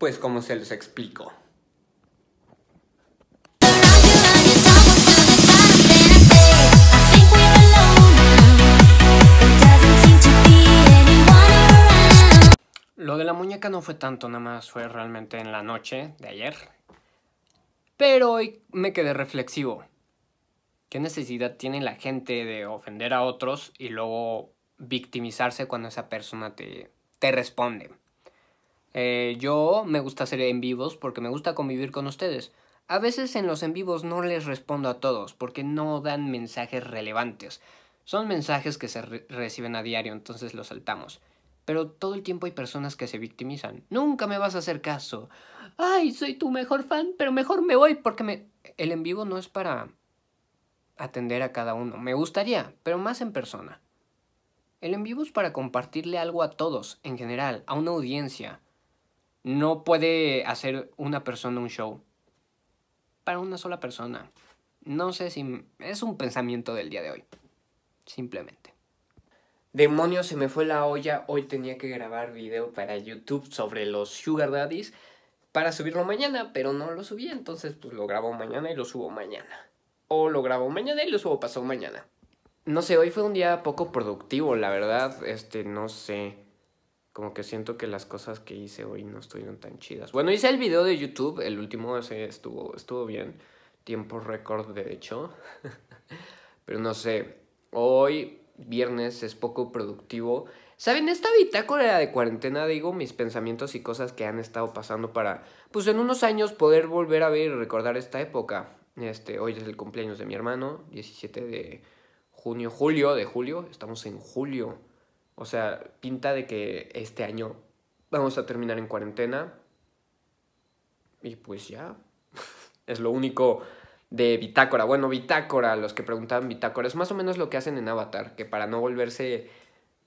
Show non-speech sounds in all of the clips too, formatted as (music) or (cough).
pues como se los explico. Lo de la muñeca no fue tanto, nada más fue realmente en la noche de ayer. Pero hoy me quedé reflexivo. ¿Qué necesidad tiene la gente de ofender a otros y luego victimizarse cuando esa persona te, te responde? Eh, yo me gusta hacer en vivos porque me gusta convivir con ustedes. A veces en los en vivos no les respondo a todos porque no dan mensajes relevantes. Son mensajes que se reciben a diario, entonces los saltamos. Pero todo el tiempo hay personas que se victimizan. Nunca me vas a hacer caso. Ay, soy tu mejor fan, pero mejor me voy porque me... El en vivo no es para atender a cada uno. Me gustaría, pero más en persona. El en vivo es para compartirle algo a todos, en general, a una audiencia. No puede hacer una persona un show para una sola persona. No sé si es un pensamiento del día de hoy. Simplemente. Demonio, se me fue la olla. Hoy tenía que grabar video para YouTube sobre los Sugar Daddies para subirlo mañana, pero no lo subí, entonces pues lo grabo mañana y lo subo mañana. O lo grabo mañana y lo subo pasado mañana. No sé, hoy fue un día poco productivo, la verdad, este, no sé como que siento que las cosas que hice hoy no estuvieron tan chidas. Bueno, hice el video de YouTube, el último estuvo, estuvo bien, tiempo récord de hecho, (laughs) pero no sé, hoy viernes es poco productivo. ¿Saben? Esta bitácora de cuarentena digo mis pensamientos y cosas que han estado pasando para, pues en unos años poder volver a ver y recordar esta época. Este, hoy es el cumpleaños de mi hermano, 17 de junio, julio, de julio, estamos en julio. O sea, pinta de que este año vamos a terminar en cuarentena. Y pues ya. (laughs) es lo único de Bitácora. Bueno, Bitácora, los que preguntaban Bitácora, es más o menos lo que hacen en Avatar, que para no volverse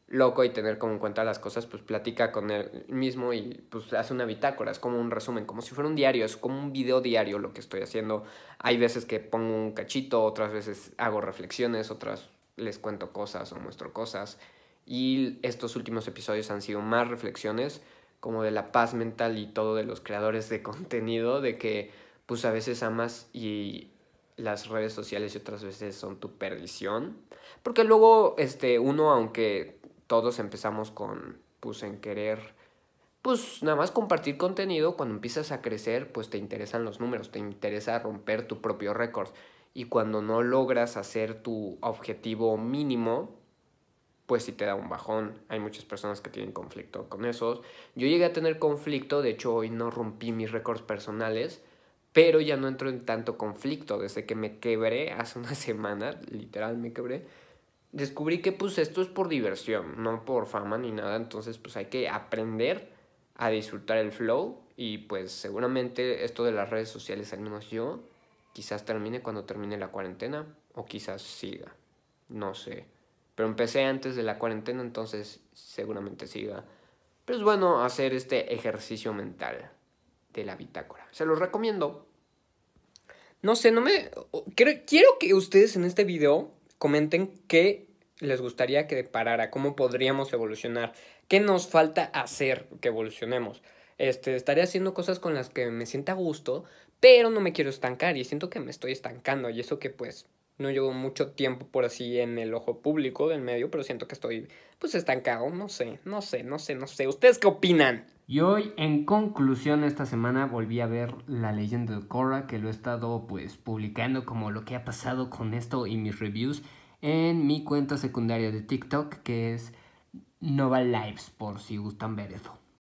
loco y tener como en cuenta las cosas, pues platica con él mismo y pues hace una bitácora, es como un resumen, como si fuera un diario, es como un video diario lo que estoy haciendo. Hay veces que pongo un cachito, otras veces hago reflexiones, otras les cuento cosas o muestro cosas. Y estos últimos episodios han sido más reflexiones como de la paz mental y todo de los creadores de (laughs) contenido, de que pues a veces amas y las redes sociales y otras veces son tu perdición. Porque luego, este, uno, aunque todos empezamos con, pues en querer, pues nada más compartir contenido, cuando empiezas a crecer, pues te interesan los números, te interesa romper tu propio récord. Y cuando no logras hacer tu objetivo mínimo, pues si te da un bajón. Hay muchas personas que tienen conflicto con esos. Yo llegué a tener conflicto, de hecho hoy no rompí mis récords personales, pero ya no entro en tanto conflicto. Desde que me quebré (laughs) hace una semana, literal me quebré, descubrí que pues esto es por diversión, no por fama ni nada. Entonces pues hay que aprender a disfrutar el flow y pues seguramente esto de las redes sociales, al menos yo, quizás termine cuando termine la cuarentena o quizás siga. No sé. Pero empecé antes de la cuarentena, entonces seguramente siga. Pero es bueno hacer este ejercicio mental de la bitácora. Se los recomiendo. No sé, no me... Quiero que ustedes en este video comenten qué les gustaría que parara, cómo podríamos evolucionar, qué nos falta hacer que evolucionemos. Este, estaré haciendo cosas con las que me sienta a gusto, pero no me quiero estancar y siento que me estoy estancando y eso que pues no llevo mucho tiempo por así en el ojo público del medio, pero siento que estoy pues estancado, no sé, no sé, no sé, no sé. ¿Ustedes qué opinan? Y hoy, en conclusión, esta semana volví a ver La leyenda de Korra, que lo he estado pues publicando como lo que ha pasado con esto y mis reviews en mi cuenta secundaria de TikTok, que es Nova Lives, por si gustan ver eso.